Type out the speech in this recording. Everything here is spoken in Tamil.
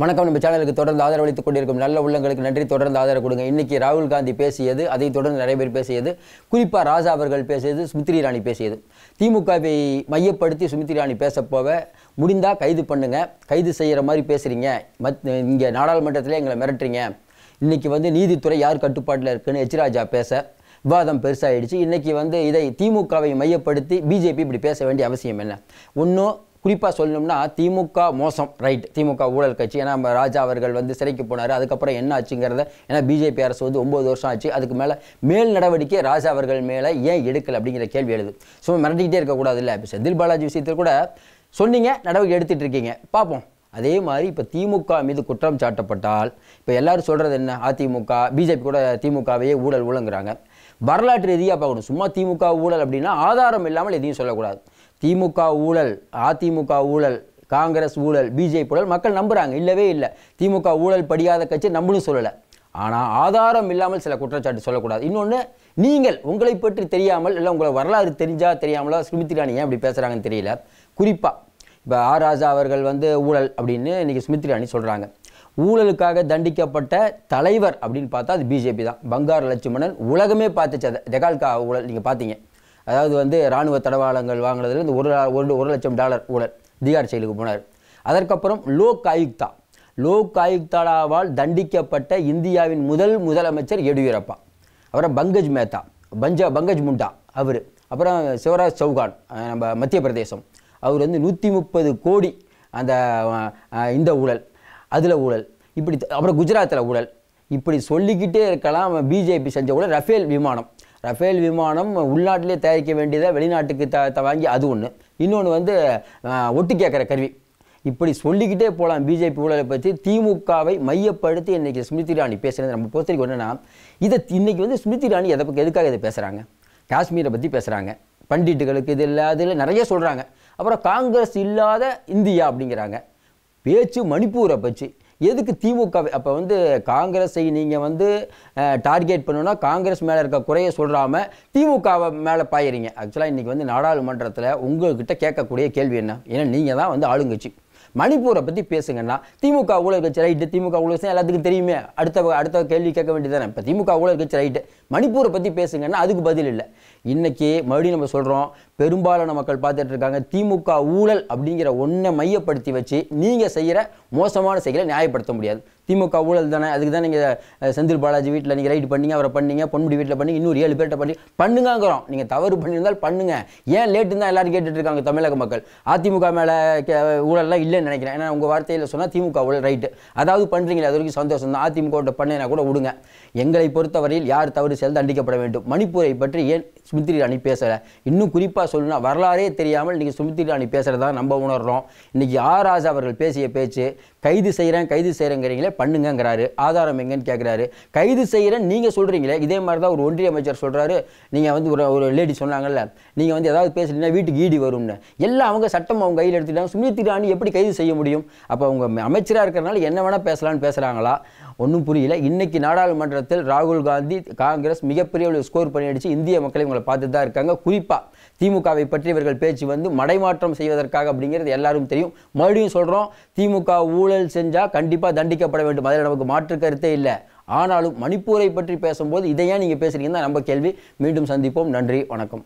வணக்கம் நம்ம சேனலுக்கு தொடர்ந்து ஆதரவளித்துக் கொண்டிருக்கும் நல்ல உள்ளங்களுக்கு நன்றி தொடர்ந்து ஆதரவு கொடுங்க இன்றைக்கி ராகுல் காந்தி பேசியது அதை தொடர்ந்து நிறைய பேர் பேசியது குறிப்பாக ராஜா அவர்கள் பேசியது சுமித்ரி ராணி பேசியது திமுகவை மையப்படுத்தி சுமித்ரி ராணி பேசப்போக முடிந்தால் கைது பண்ணுங்கள் கைது செய்கிற மாதிரி பேசுகிறீங்க மத் இங்கே நாடாளுமன்றத்தில் எங்களை மிரட்டுறீங்க இன்றைக்கி வந்து நீதித்துறை யார் கட்டுப்பாட்டில் இருக்குன்னு எச் ராஜா பேச விவாதம் பெருசாகிடுச்சு இன்றைக்கி வந்து இதை திமுகவை மையப்படுத்தி பிஜேபி இப்படி பேச வேண்டிய அவசியம் என்ன ஒன்றும் குறிப்பாக சொல்லணும்னா திமுக மோசம் ரைட் திமுக ஊழல் கட்சி ஏன்னா நம்ம ராஜா அவர்கள் வந்து சிறைக்கு போனார் அதுக்கப்புறம் என்ன ஆச்சுங்கிறத ஏன்னா பிஜேபி அரசு வந்து ஒம்பது வருஷம் ஆச்சு அதுக்கு மேலே மேல் நடவடிக்கை ராஜா அவர்கள் மேலே ஏன் எடுக்கலை அப்படிங்கிற கேள்வி எழுது சும்மா மிரட்டிக்கிட்டே இருக்கக்கூடாது இல்லை இப்போ செந்தில் பாலாஜி விஷயத்தில் கூட சொன்னீங்க நடவடிக்கை எடுத்துகிட்டு இருக்கீங்க பார்ப்போம் அதே மாதிரி இப்போ திமுக மீது குற்றம் சாட்டப்பட்டால் இப்போ எல்லாரும் சொல்கிறது என்ன அதிமுக பிஜேபி கூட திமுகவையே ஊழல் ஊழங்குறாங்க வரலாற்று ரீதியாக பார்க்கணும் சும்மா திமுக ஊழல் அப்படின்னா ஆதாரம் இல்லாமல் எதையும் சொல்லக்கூடாது திமுக ஊழல் அதிமுக ஊழல் காங்கிரஸ் ஊழல் பிஜேபி ஊழல் மக்கள் நம்புகிறாங்க இல்லவே இல்லை திமுக ஊழல் படியாத கட்சி நம்மளும் சொல்லலை ஆனால் ஆதாரம் இல்லாமல் சில குற்றச்சாட்டு சொல்லக்கூடாது இன்னொன்று நீங்கள் உங்களை பற்றி தெரியாமல் இல்லை உங்களை வரலாறு தெரிஞ்சால் தெரியாமலோ சுமித்ரி ராணி ஏன் இப்படி பேசுகிறாங்கன்னு தெரியல குறிப்பாக இப்போ ஆர் ராஜா அவர்கள் வந்து ஊழல் அப்படின்னு இன்றைக்கி சுமித்ரி ராணி சொல்கிறாங்க ஊழலுக்காக தண்டிக்கப்பட்ட தலைவர் அப்படின்னு பார்த்தா அது பிஜேபி தான் பங்கார் லட்சுமணன் உலகமே பார்த்துச்சு அதை ஜெகால்கா ஊழல் நீங்கள் பார்த்தீங்க அதாவது வந்து இராணுவ தடவாளங்கள் வாங்கினதுலேருந்து ஒரு ஒரு ஒரு லட்சம் டாலர் ஊழல் திகார் செயலுக்கு போனார் அதற்கப்புறம் லோக் ஆயுக்தா லோக் ஆயுக்தாவால் தண்டிக்கப்பட்ட இந்தியாவின் முதல் முதலமைச்சர் எடியூரப்பா அப்புறம் பங்கஜ் மேத்தா பஞ்ச பங்கஜ் முண்டா அவர் அப்புறம் சிவராஜ் சௌகான் நம்ம மத்திய பிரதேசம் அவர் வந்து நூற்றி முப்பது கோடி அந்த இந்த ஊழல் அதில் ஊழல் இப்படி அப்புறம் குஜராத்தில் ஊழல் இப்படி சொல்லிக்கிட்டே இருக்கலாம் பிஜேபி செஞ்ச ஊழல் ரஃபேல் விமானம் ரஃபேல் விமானம் உள்நாட்டிலே தயாரிக்க வேண்டியதை வெளிநாட்டுக்கு த த வாங்கி அது ஒன்று இன்னொன்று வந்து ஒட்டு கேட்குற கருவி இப்படி சொல்லிக்கிட்டே போகலாம் பிஜேபி ஊழலை பற்றி திமுகவை மையப்படுத்தி இன்றைக்கி ஸ்மிருதி இராணி பேசுகிறது நம்ம பொறுத்தவரைக்கும் என்னென்னா இதை இன்றைக்கி வந்து ஸ்மிருதி இராணி எதை பற்றி எதுக்காக இதை பேசுகிறாங்க காஷ்மீரை பற்றி பேசுகிறாங்க பண்டிட்டுகளுக்கு இது இல்லை நிறைய சொல்கிறாங்க அப்புறம் காங்கிரஸ் இல்லாத இந்தியா அப்படிங்கிறாங்க பேச்சு மணிப்பூரை பற்றி எதுக்கு திமுக அப்போ வந்து காங்கிரஸை நீங்கள் வந்து டார்கெட் பண்ணணும்னா காங்கிரஸ் மேலே இருக்க குறையை சொல்கிறாம திமுகவை மேலே பாயிறீங்க ஆக்சுவலாக இன்றைக்கி வந்து நாடாளுமன்றத்தில் உங்கள்கிட்ட கேட்கக்கூடிய கேள்வி என்ன ஏன்னா நீங்கள் தான் வந்து ஆளுங்கட்சி மணிப்பூரை பற்றி பேசுங்கன்னா திமுக ஊழல் கட்சி ரைட்டு திமுக ஊழல் கட்சி எல்லாத்துக்கும் தெரியுமே அடுத்த அடுத்த கேள்வி கேட்க வேண்டியதானே இப்போ திமுக ஊழல் கட்சி ரைட்டு மணிப்பூரை பற்றி பேசுங்கன்னா அதுக்கு பதில் இல்லை இன்றைக்கி மறுபடியும் நம்ம சொல்கிறோம் பெரும்பாலான மக்கள் பார்த்துட்டு இருக்காங்க திமுக ஊழல் அப்படிங்கிற ஒன்றை மையப்படுத்தி வச்சு நீங்கள் செய்கிற மோசமான செயலை நியாயப்படுத்த முடியாது திமுக ஊழல் தானே அதுக்கு தான் நீங்கள் செந்தில் பாலாஜி வீட்டில் நீங்கள் ரைட் பண்ணீங்க அவரை பண்ணீங்க பொன்முடி வீட்டில் பண்ணி இன்னொரு ஏழு பேர்கிட்ட பண்ணி பண்ணுங்கிறோம் நீங்கள் தவறு பண்ணியிருந்தால் பண்ணுங்கள் ஏன் லேட்டு தான் எல்லோரும் கேட்டுட்ருக்காங்க இருக்காங்க தமிழக மக்கள் அதிமுக மேலே ஊழல்லாம் இல்லைன்னு நினைக்கிறேன் ஏன்னா உங்கள் வார்த்தையில் சொன்னால் திமுக ஊழல் ரைட்டு அதாவது பண்ணுறீங்களே அது வரைக்கும் சந்தோஷம் தான் அதிமுக பண்ணினா கூட விடுங்க எங்களை பொறுத்தவரையில் யார் தவறு சேர்ந்து அண்டிக்கப்பட வேண்டும் மணிப்பூரை பற்றி ஏன் சுமித்ரி ராணி பேசலை இன்னும் குறிப்பாக சொல்லணும்னா வரலாறே தெரியாமல் இன்றைக்கி சுமித்ரி ராணி பேசுகிறதா நம்ம உணர்றோம் இன்றைக்கி ஆர் ராஜா அவர்கள் பேசிய பேச்சு கைது செய்கிறேன் கைது செய்கிறேங்கிறீங்களே பண்ணுங்கிறாரு ஆதாரம் எங்கன்னு கேட்குறாரு கைது செய்கிறேன் நீங்கள் சொல்கிறீங்களே இதே மாதிரி தான் ஒரு ஒன்றிய அமைச்சர் சொல்கிறாரு நீங்கள் வந்து ஒரு ஒரு லேடி சொன்னாங்கல்ல நீங்கள் வந்து ஏதாவது பேசலீங்கன்னா வீட்டுக்கு ஈடி வரும்னு எல்லாம் அவங்க சட்டம் அவங்க கையில் எடுத்துட்டாங்க சுமித் இராணி எப்படி கைது செய்ய முடியும் அப்போ அவங்க அமைச்சராக இருக்கிறனால என்ன வேணால் பேசலான்னு பேசுகிறாங்களா ஒன்றும் புரியல இன்றைக்கி நாடாளுமன்றத்தில் ராகுல் காந்தி காங்கிரஸ் மிகப்பெரிய ஒரு ஸ்கோர் பண்ணிடுச்சு இந்திய மக்களை உங்களை பார்த்து தான் இருக்காங்க குறிப்பாக திமுகவை பற்றி இவர்கள் பேச்சு வந்து மடைமாற்றம் செய்வதற்காக அப்படிங்கிறது எல்லாரும் தெரியும் மறுபடியும் சொல்கிறோம் திமுக ஊழல் செஞ்சால் கண்டிப்பாக தண்டிக்கப்பட வேண்டும் அதில் நமக்கு மாற்று கருத்தே இல்லை ஆனாலும் மணிப்பூரை பற்றி பேசும்போது இதை ஏன் நீங்கள் பேசுகிறீங்கன்னா தான் நம்ம கேள்வி மீண்டும் சந்திப்போம் நன்றி வணக்கம்